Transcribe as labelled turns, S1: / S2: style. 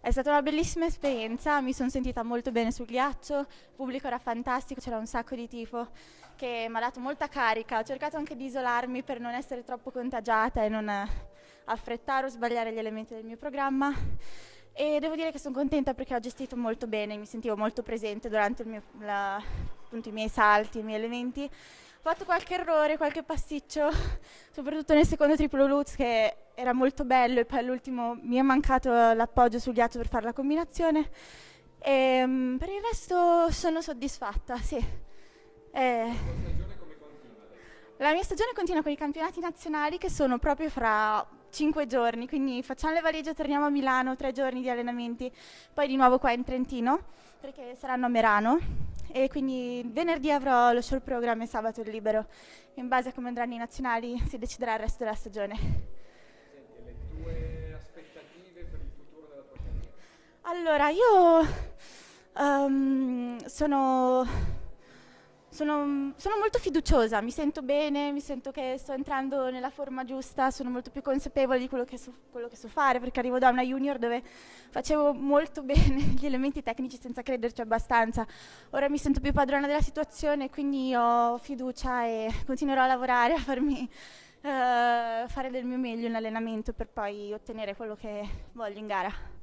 S1: È stata una bellissima esperienza, mi sono sentita molto bene sul ghiaccio, il pubblico era fantastico, c'era un sacco di tifo che mi ha dato molta carica, ho cercato anche di isolarmi per non essere troppo contagiata e non affrettare o sbagliare gli elementi del mio programma e devo dire che sono contenta perché ho gestito molto bene, mi sentivo molto presente durante il mio, la, appunto i miei salti, i miei elementi. Ho fatto qualche errore, qualche pasticcio, soprattutto nel secondo triplo Lutz che era molto bello e poi all'ultimo mi è mancato l'appoggio sul ghiaccio per fare la combinazione. E, um, per il resto sono soddisfatta, sì. Eh, la mia stagione continua con i campionati nazionali che sono proprio fra cinque giorni, quindi facciamo le valigie, torniamo a Milano, tre giorni di allenamenti, poi di nuovo qua in Trentino, perché saranno a Merano e quindi venerdì avrò lo short program e sabato il libero. In base a come andranno i nazionali si deciderà il resto della stagione.
S2: le tue aspettative per il futuro
S1: della Allora, io um, sono sono, sono, molto fiduciosa, mi sento bene, mi sento che sto entrando nella forma giusta, sono molto più consapevole di quello che so, quello che so fare perché arrivo da una junior dove facevo molto bene gli elementi tecnici senza crederci abbastanza. Ora mi sento più padrona della situazione, quindi ho fiducia e continuerò a lavorare, a farmi Uh, fare del mio meglio in allenamento per poi ottenere quello che voglio in gara.